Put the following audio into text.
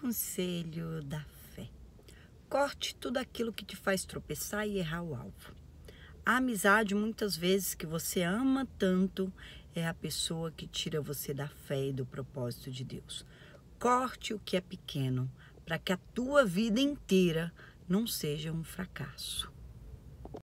Conselho da fé. Corte tudo aquilo que te faz tropeçar e errar o alvo. A amizade, muitas vezes, que você ama tanto, é a pessoa que tira você da fé e do propósito de Deus. Corte o que é pequeno, para que a tua vida inteira não seja um fracasso.